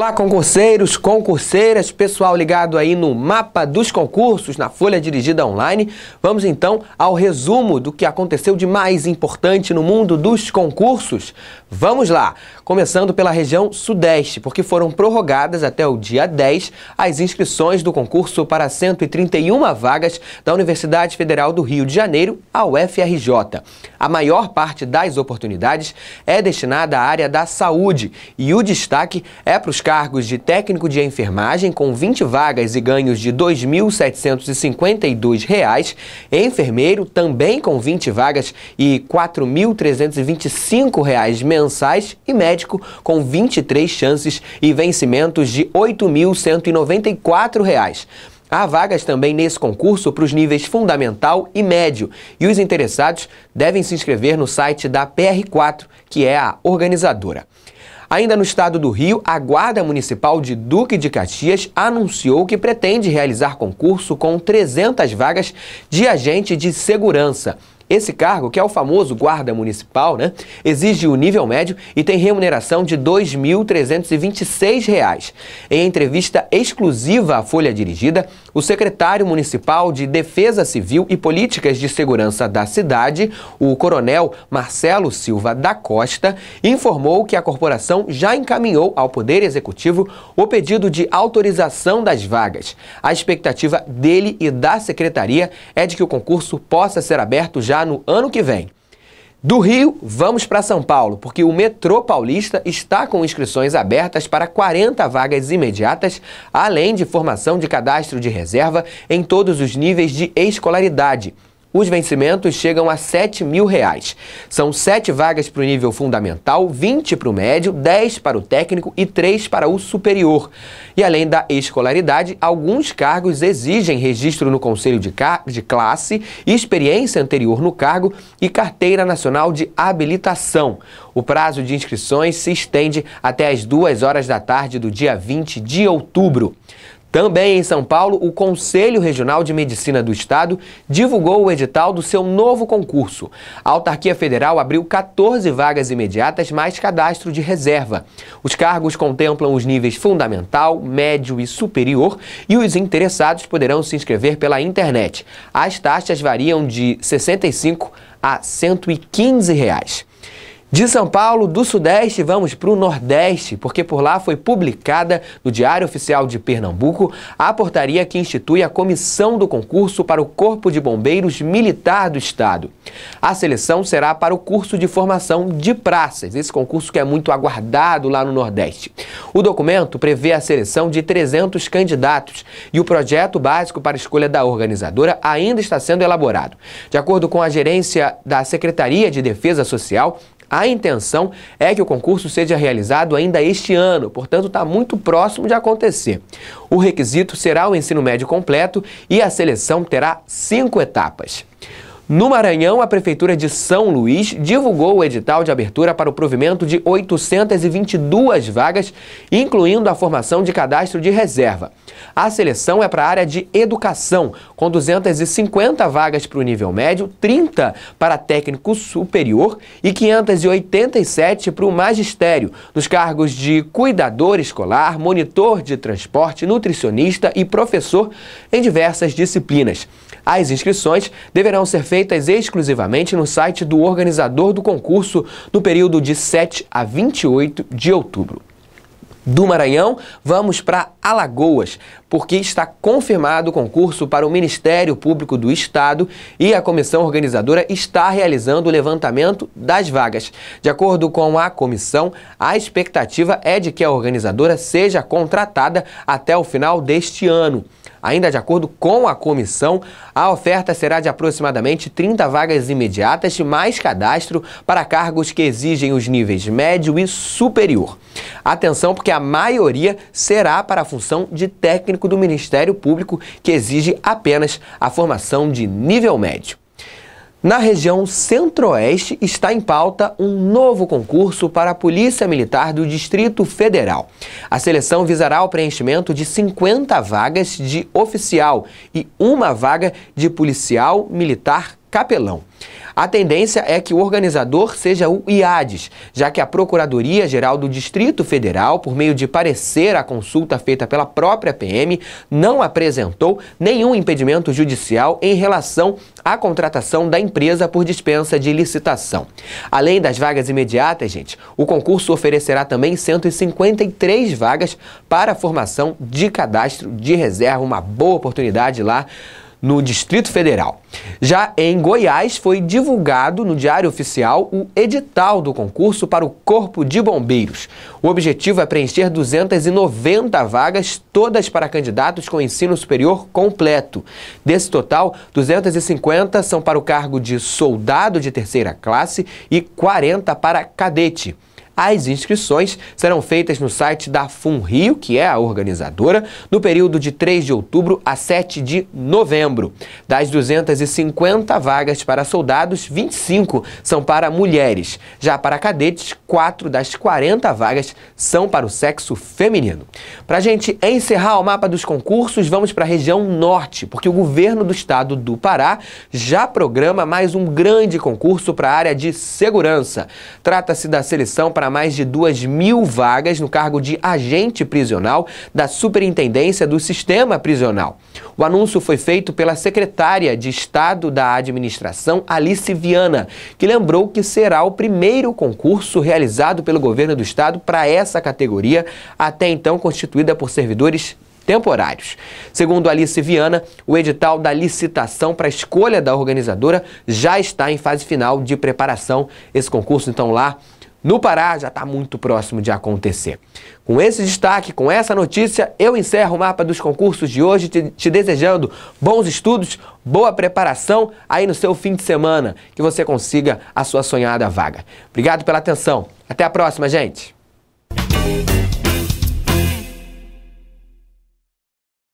Olá, concurseiros, concurseiras, pessoal ligado aí no mapa dos concursos na Folha Dirigida Online. Vamos então ao resumo do que aconteceu de mais importante no mundo dos concursos. Vamos lá, começando pela região Sudeste, porque foram prorrogadas até o dia 10 as inscrições do concurso para 131 vagas da Universidade Federal do Rio de Janeiro, a UFRJ. A maior parte das oportunidades é destinada à área da saúde e o destaque é para os cargos de técnico de enfermagem com 20 vagas e ganhos de R$ 2.752, enfermeiro também com 20 vagas e R$ 4.325 mensais e médico com 23 chances e vencimentos de R$ 8.194. Há vagas também nesse concurso para os níveis fundamental e médio, e os interessados devem se inscrever no site da PR4, que é a organizadora. Ainda no estado do Rio, a Guarda Municipal de Duque de Caxias anunciou que pretende realizar concurso com 300 vagas de agente de segurança. Esse cargo, que é o famoso guarda municipal, né, exige o nível médio e tem remuneração de R$ 2.326. Em entrevista exclusiva à Folha Dirigida, o secretário municipal de Defesa Civil e Políticas de Segurança da cidade, o coronel Marcelo Silva da Costa, informou que a corporação já encaminhou ao Poder Executivo o pedido de autorização das vagas. A expectativa dele e da secretaria é de que o concurso possa ser aberto já no ano que vem. Do Rio, vamos para São Paulo, porque o metrô paulista está com inscrições abertas para 40 vagas imediatas, além de formação de cadastro de reserva em todos os níveis de escolaridade. Os vencimentos chegam a 7 mil reais. São sete vagas para o nível fundamental, 20 para o médio, 10 para o técnico e 3 para o superior. E além da escolaridade, alguns cargos exigem registro no conselho de, de classe, experiência anterior no cargo e carteira nacional de habilitação. O prazo de inscrições se estende até as 2 horas da tarde do dia 20 de outubro. Também em São Paulo, o Conselho Regional de Medicina do Estado divulgou o edital do seu novo concurso. A autarquia federal abriu 14 vagas imediatas mais cadastro de reserva. Os cargos contemplam os níveis fundamental, médio e superior e os interessados poderão se inscrever pela internet. As taxas variam de R$ 65 a R$ 115. Reais. De São Paulo, do Sudeste, vamos para o Nordeste, porque por lá foi publicada no Diário Oficial de Pernambuco a portaria que institui a comissão do concurso para o Corpo de Bombeiros Militar do Estado. A seleção será para o curso de formação de praças, esse concurso que é muito aguardado lá no Nordeste. O documento prevê a seleção de 300 candidatos e o projeto básico para escolha da organizadora ainda está sendo elaborado. De acordo com a gerência da Secretaria de Defesa Social, a intenção é que o concurso seja realizado ainda este ano, portanto está muito próximo de acontecer. O requisito será o ensino médio completo e a seleção terá cinco etapas. No Maranhão, a Prefeitura de São Luís divulgou o edital de abertura para o provimento de 822 vagas, incluindo a formação de cadastro de reserva. A seleção é para a área de educação, com 250 vagas para o nível médio, 30 para técnico superior e 587 para o magistério, nos cargos de cuidador escolar, monitor de transporte, nutricionista e professor em diversas disciplinas. As inscrições deverão ser feitas exclusivamente no site do organizador do concurso no período de 7 a 28 de outubro. Do Maranhão, vamos para Alagoas, porque está confirmado o concurso para o Ministério Público do Estado e a comissão organizadora está realizando o levantamento das vagas. De acordo com a comissão, a expectativa é de que a organizadora seja contratada até o final deste ano. Ainda de acordo com a comissão, a oferta será de aproximadamente 30 vagas imediatas, mais cadastro para cargos que exigem os níveis médio e superior. Atenção, porque a maioria será para a função de técnico do Ministério Público, que exige apenas a formação de nível médio. Na região Centro-Oeste está em pauta um novo concurso para a Polícia Militar do Distrito Federal. A seleção visará o preenchimento de 50 vagas de oficial e uma vaga de policial militar capelão. A tendência é que o organizador seja o IADES, já que a Procuradoria-Geral do Distrito Federal, por meio de parecer à consulta feita pela própria PM, não apresentou nenhum impedimento judicial em relação à contratação da empresa por dispensa de licitação. Além das vagas imediatas, gente, o concurso oferecerá também 153 vagas para a formação de cadastro de reserva, uma boa oportunidade lá no Distrito Federal. Já em Goiás, foi divulgado no Diário Oficial o edital do concurso para o Corpo de Bombeiros. O objetivo é preencher 290 vagas, todas para candidatos com ensino superior completo. Desse total, 250 são para o cargo de soldado de terceira classe e 40 para cadete. As inscrições serão feitas no site da FunRio, que é a organizadora, no período de 3 de outubro a 7 de novembro. Das 250 vagas para soldados, 25 são para mulheres. Já para cadetes, 4 das 40 vagas são para o sexo feminino. Para a gente encerrar o mapa dos concursos, vamos para a região norte, porque o governo do estado do Pará já programa mais um grande concurso para a área de segurança. Trata-se da seleção para mais de 2 mil vagas no cargo de agente prisional da Superintendência do Sistema Prisional. O anúncio foi feito pela secretária de Estado da Administração, Alice Viana, que lembrou que será o primeiro concurso realizado pelo governo do Estado para essa categoria, até então constituída por servidores temporários. Segundo Alice Viana, o edital da licitação para a escolha da organizadora já está em fase final de preparação. Esse concurso, então, lá no Pará já está muito próximo de acontecer. Com esse destaque, com essa notícia, eu encerro o mapa dos concursos de hoje, te, te, desejando bons estudos, boa preparação aí no seu fim de semana, que você consiga a sua sonhada vaga. Obrigado pela atenção. Até a próxima, gente!